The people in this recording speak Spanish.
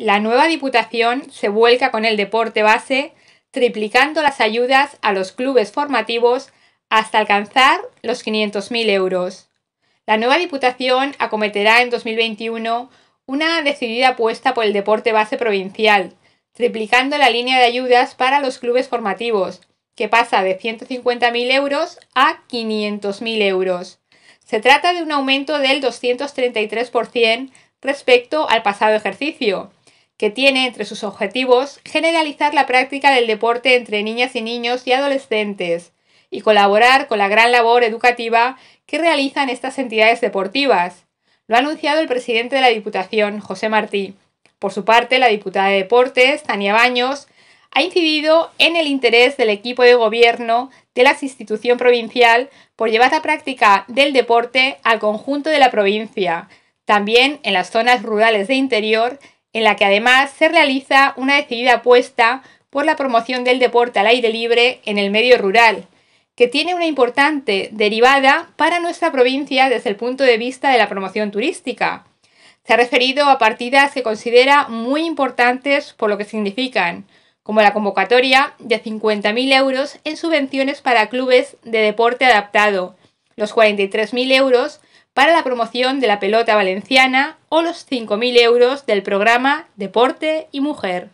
la nueva Diputación se vuelca con el deporte base, triplicando las ayudas a los clubes formativos hasta alcanzar los 500.000 euros. La nueva Diputación acometerá en 2021 una decidida apuesta por el deporte base provincial, triplicando la línea de ayudas para los clubes formativos, que pasa de 150.000 euros a 500.000 euros. Se trata de un aumento del 233% respecto al pasado ejercicio, que tiene entre sus objetivos generalizar la práctica del deporte entre niñas y niños y adolescentes y colaborar con la gran labor educativa que realizan estas entidades deportivas. Lo ha anunciado el presidente de la Diputación, José Martí. Por su parte, la diputada de Deportes, Tania Baños, ha incidido en el interés del equipo de gobierno de la institución provincial por llevar la práctica del deporte al conjunto de la provincia, también en las zonas rurales de interior en la que además se realiza una decidida apuesta por la promoción del deporte al aire libre en el medio rural, que tiene una importante derivada para nuestra provincia desde el punto de vista de la promoción turística. Se ha referido a partidas que considera muy importantes por lo que significan, como la convocatoria de 50.000 euros en subvenciones para clubes de deporte adaptado, los 43.000 euros para la promoción de la pelota valenciana o los 5.000 euros del programa Deporte y Mujer.